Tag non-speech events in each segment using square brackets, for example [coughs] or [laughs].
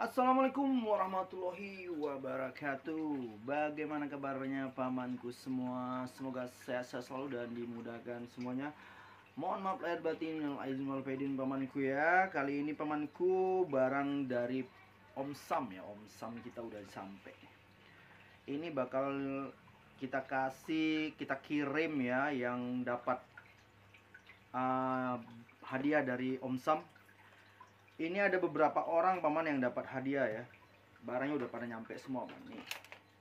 Assalamualaikum warahmatullahi wabarakatuh Bagaimana kabarnya pamanku semua Semoga sehat-sehat selalu dan dimudahkan semuanya Mohon maaf lahir batin Izin walfaidin pamanku ya Kali ini pamanku barang dari Om Sam ya Om Sam kita udah sampai Ini bakal kita kasih Kita kirim ya Yang dapat uh, hadiah dari Om Sam ini ada beberapa orang paman yang dapat hadiah ya barangnya udah pada nyampe semua paman nih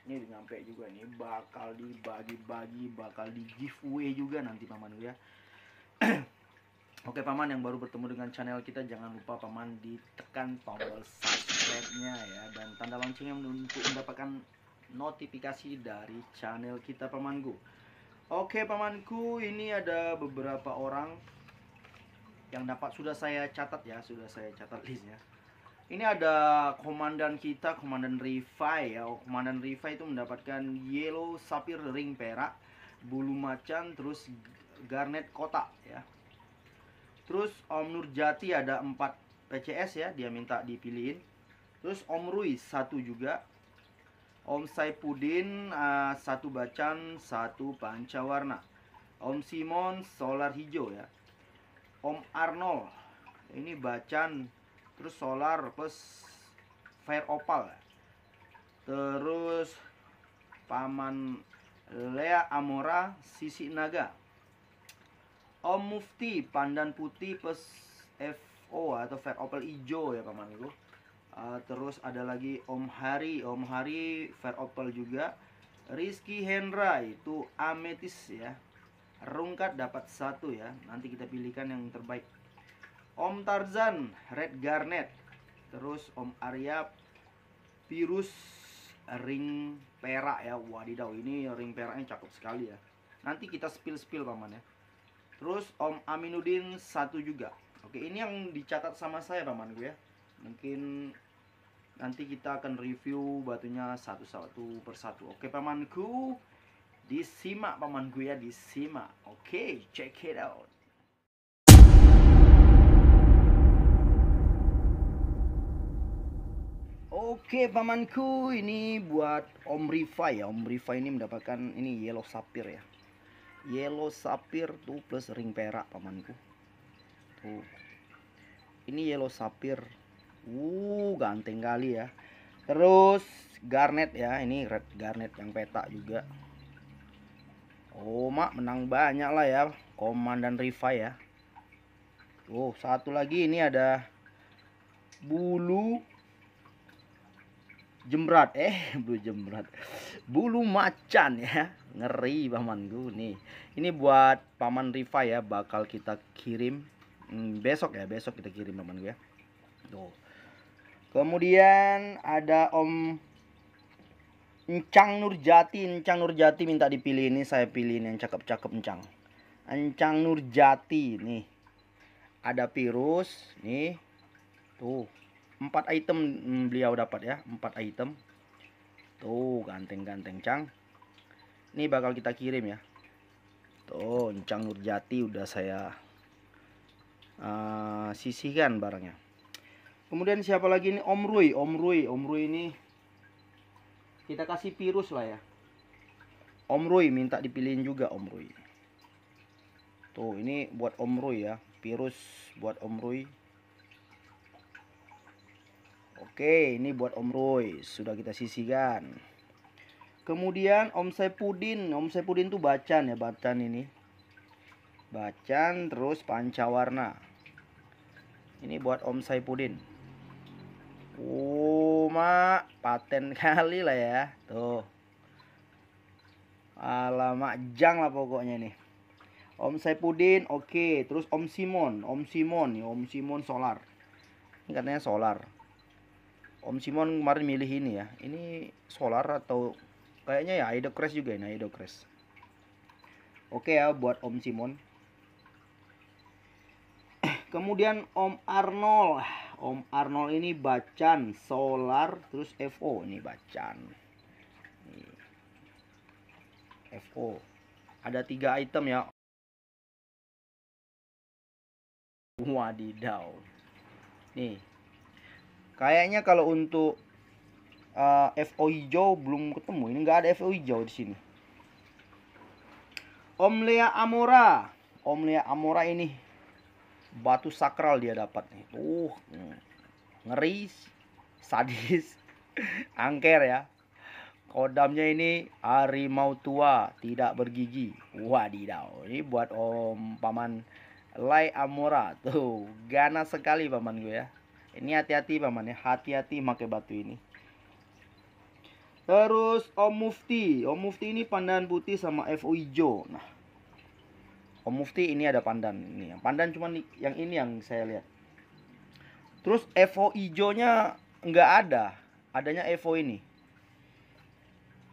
ini udah nyampe juga nih bakal dibagi-bagi bakal di giveaway juga nanti paman ya [clears throat] Oke paman yang baru bertemu dengan channel kita jangan lupa paman ditekan tombol subscribe-nya ya dan tanda loncengnya untuk mendapatkan notifikasi dari channel kita pamanku. Oke pamanku ini ada beberapa orang yang dapat sudah saya catat ya sudah saya catat listnya ini ada komandan kita komandan Rifai ya oh, komandan Rifai itu mendapatkan yellow sapir ring perak bulu macan terus garnet kotak ya terus Om Nur Jati ada 4 PCS ya dia minta dipilihin terus Om Rui satu juga Om Saipudin ah, satu bacan satu panca warna Om Simon solar hijau ya Om Arnold ini Bacan terus Solar plus Fire Opal terus Paman Lea Amora Sisi Naga Om Mufti Pandan Putih plus FO atau Fire Opal Ijo ya Paman itu uh, terus ada lagi Om Hari Om Hari fair Opal juga Rizky Hendra itu ametis ya rungkat dapat satu ya nanti kita pilihkan yang terbaik Om Tarzan Red Garnet terus Om Arya Virus ring perak ya wadidaw ini ring peraknya cakep sekali ya nanti kita spill spill paman ya terus Om Aminuddin satu juga oke ini yang dicatat sama saya paman gue ya mungkin nanti kita akan review batunya satu-satu persatu oke pamanku Disimak pamanku ya, disimak. Oke, okay, check it out. Oke okay, pamanku, ini buat Om Riva ya. Om Riva ini mendapatkan ini yellow sapir ya. Yellow sapir tuh plus ring perak pamanku. Tuh. Ini yellow sapir. Uh, ganteng kali ya. Terus garnet ya, ini red garnet yang petak juga. Roma menang banyak lah ya Komandan dan Riva ya Oh satu lagi ini ada Bulu Jemrat eh [laughs] bulu jemrat bulu macan ya ngeri pamanku nih ini buat paman Rifa ya bakal kita kirim hmm, besok ya besok kita kirim gue ya tuh kemudian ada Om Encang Nurjati, Encang Nurjati minta dipilih ini saya pilih ini yang cakep-cakep Encang. Encang Nurjati nih. Ada virus nih. Tuh. empat item beliau dapat ya, empat item. Tuh, ganteng-ganteng Cang. Ini bakal kita kirim ya. Tuh, Encang Nurjati udah saya uh, sisihkan barangnya. Kemudian siapa lagi ini Om Rui, Om Rui, Om Rui ini kita kasih virus lah ya Om Rui minta dipilihin juga Om Rui tuh ini buat Om Rui ya virus buat Om Rui oke ini buat Om Rui sudah kita sisihkan kemudian Om Saipudin Om Saipudin tuh bacan ya bacan ini bacan terus pancawarna ini buat Om Saipudin Uma paten kali lah ya tuh alamak jang lah pokoknya nih Om Saipudin oke okay. terus Om Simon Om Simon ya Om Simon solar ini katanya solar Om Simon kemarin milih ini ya ini solar atau kayaknya ya Idocres juga ini Idocres oke okay ya buat Om Simon [coughs] kemudian Om Arnold Om Arnold ini bacan solar terus FO ini bacan FO ada tiga item ya wadidaw nih kayaknya kalau untuk uh, eh, FO hijau belum ketemu ini nggak ada FO hijau di sini Om Lea Amora Om Lea Amora ini batu sakral dia dapat nih. Uh, ngeri, sadis, [laughs] angker ya. Kodamnya ini harimau tua, tidak bergigi. Wadidaw, ini buat om paman Lai Amora. Tuh, ganas sekali paman gue ya. Ini hati-hati paman ya, hati-hati pakai batu ini. Terus Om Mufti, Om Mufti ini pandan putih sama FO hijau. Nah, Om Mufti ini ada pandan ini yang pandan cuman yang ini yang saya lihat terus Evo hijaunya nggak ada adanya Evo ini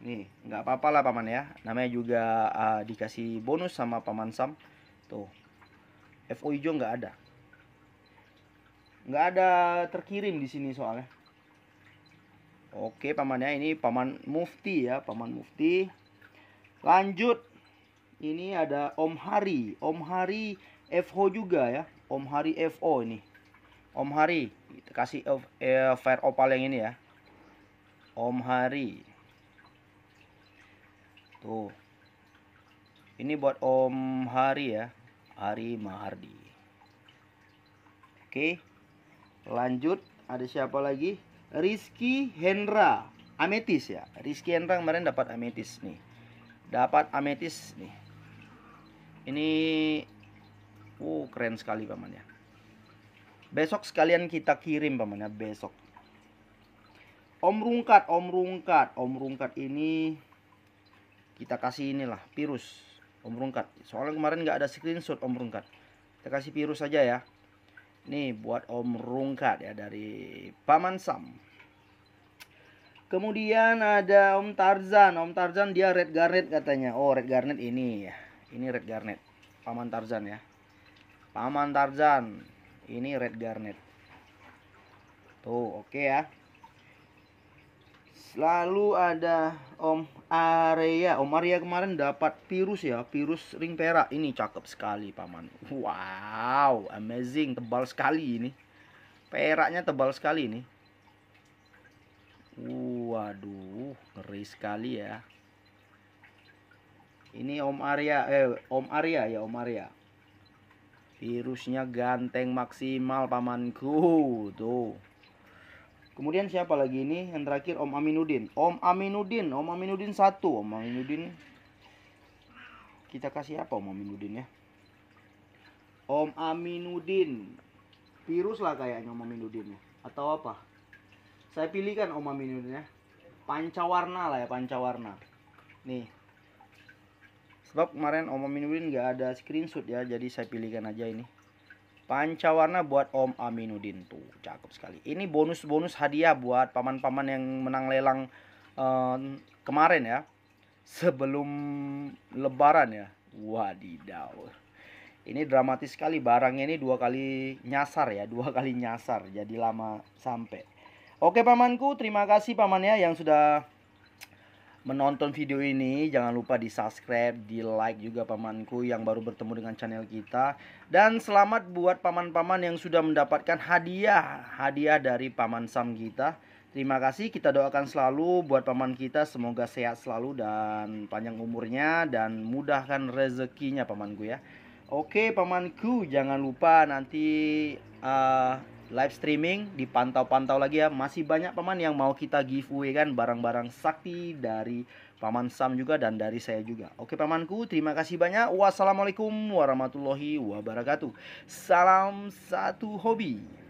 nih nggak apa-apa lah paman ya namanya juga uh, dikasih bonus sama paman Sam tuh Evo hijau nggak ada nggak ada terkirim di sini soalnya oke paman ya ini paman Mufti ya paman Mufti lanjut ini ada Om Hari Om Hari FO juga ya Om Hari FO ini Om Hari kita kasih F eh, Fair Opal yang ini ya Om Hari tuh ini buat Om Hari ya Hari Mahardi oke lanjut ada siapa lagi Rizky Hendra ametis ya Rizky Hendra kemarin dapat ametis nih dapat ametis nih ini wow uh, keren sekali paman ya. Besok sekalian kita kirim paman ya besok. Om Rungkat, Om Rungkat, Om Rungkat ini kita kasih inilah virus Om Rungkat. Soalnya kemarin nggak ada screenshot Om Rungkat. Kita kasih virus saja ya. Nih buat Om Rungkat ya dari Paman Sam. Kemudian ada Om Tarzan. Om Tarzan dia red garnet katanya. Oh, red garnet ini ya ini red garnet paman Tarzan ya paman Tarzan ini red garnet tuh oke okay ya Selalu ada Om Arya Om Arya kemarin dapat virus ya virus ring perak ini cakep sekali paman wow amazing tebal sekali ini peraknya tebal sekali ini waduh ngeri sekali ya ini Om Arya, eh Om Arya ya Om Arya. Virusnya ganteng maksimal pamanku, tuh. Kemudian siapa lagi ini? Yang terakhir Om Aminuddin. Om Aminuddin, Om Aminuddin satu, Om Aminuddin. Kita kasih apa Om Aminuddin ya? Om Aminuddin. Virus lah kayaknya Om Aminuddin ya. Atau apa? Saya pilihkan Om Aminuddin ya. Pancawarna lah ya, pancawarna. Nih, sebab kemarin Om Aminuddin nggak ada screenshot ya jadi saya pilihkan aja ini pancawarna buat Om Aminuddin tuh cakep sekali ini bonus-bonus hadiah buat paman-paman yang menang lelang eh, kemarin ya sebelum lebaran ya wadidaw ini dramatis sekali barangnya ini dua kali nyasar ya dua kali nyasar jadi lama sampai oke pamanku terima kasih pamannya yang sudah menonton video ini jangan lupa di subscribe di like juga pamanku yang baru bertemu dengan channel kita dan selamat buat paman-paman yang sudah mendapatkan hadiah hadiah dari paman Sam kita terima kasih kita doakan selalu buat paman kita semoga sehat selalu dan panjang umurnya dan mudahkan rezekinya pamanku ya oke pamanku jangan lupa nanti uh, live streaming dipantau-pantau lagi ya masih banyak paman yang mau kita giveaway kan barang-barang sakti dari paman Sam juga dan dari saya juga oke pamanku terima kasih banyak wassalamualaikum warahmatullahi wabarakatuh salam satu hobi